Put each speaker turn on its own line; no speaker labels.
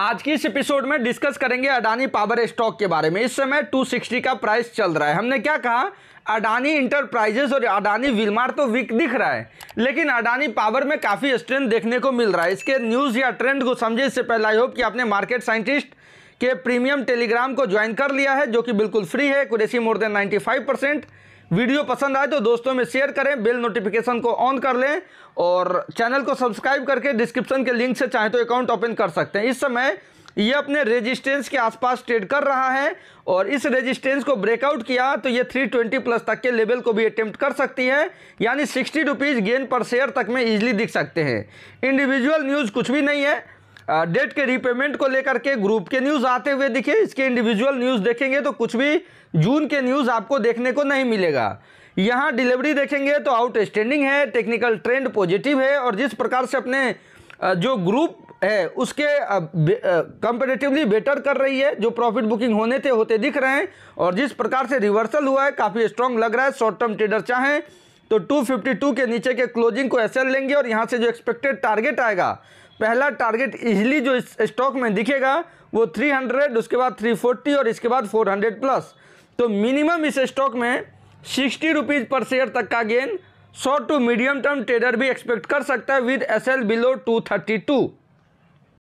आज की इस एपिसोड में डिस्कस करेंगे अडानी पावर स्टॉक के बारे में इस समय 260 का प्राइस चल रहा है हमने क्या कहा अडानी इंटरप्राइजेस और अडानी विलमार तो वीक दिख रहा है लेकिन अडानी पावर में काफ़ी स्ट्रेंथ देखने को मिल रहा है इसके न्यूज़ या ट्रेंड को समझे इससे पहले आई होप कि आपने मार्केट साइंटिस्ट के प्रीमियम टेलीग्राम को ज्वाइन कर लिया है जो कि बिल्कुल फ्री है कुरेसी मोर देन नाइन्टी वीडियो पसंद आए तो दोस्तों में शेयर करें बेल नोटिफिकेशन को ऑन कर लें और चैनल को सब्सक्राइब करके डिस्क्रिप्शन के लिंक से चाहे तो अकाउंट ओपन कर सकते हैं इस समय ये अपने रेजिस्टेंस के आसपास ट्रेड कर रहा है और इस रेजिस्टेंस को ब्रेकआउट किया तो ये 320 प्लस तक के लेवल को भी अटेम्प्ट कर सकती है यानी सिक्सटी रुपीज़ गेन पर शेयर तक में इजली दिख सकते हैं इंडिविजुअल न्यूज़ कुछ भी नहीं है डेट के रीपेमेंट को लेकर के ग्रुप के न्यूज़ आते हुए दिखे इसके इंडिविजुअल न्यूज़ देखेंगे तो कुछ भी जून के न्यूज़ आपको देखने को नहीं मिलेगा यहाँ डिलीवरी देखेंगे तो आउटस्टैंडिंग है टेक्निकल ट्रेंड पॉजिटिव है और जिस प्रकार से अपने जो ग्रुप है उसके कंपेरेटिवली बेटर कर रही है जो प्रॉफिट बुकिंग होने थे होते दिख रहे हैं और जिस प्रकार से रिवर्सल हुआ है काफ़ी स्ट्रांग लग रहा है शॉर्ट टर्म ट्रेडर चाहें तो 252 के नीचे के क्लोजिंग को एसएल लेंगे और यहाँ से जो एक्सपेक्टेड टारगेट आएगा पहला टारगेट इजली जो स्टॉक में दिखेगा वो 300 उसके बाद 340 और इसके बाद 400 प्लस तो मिनिमम इस स्टॉक में सिक्सटी रुपीज़ पर शेयर तक का gain short to medium term trader भी एक्सपेक्ट कर सकता है with S L below two thirty to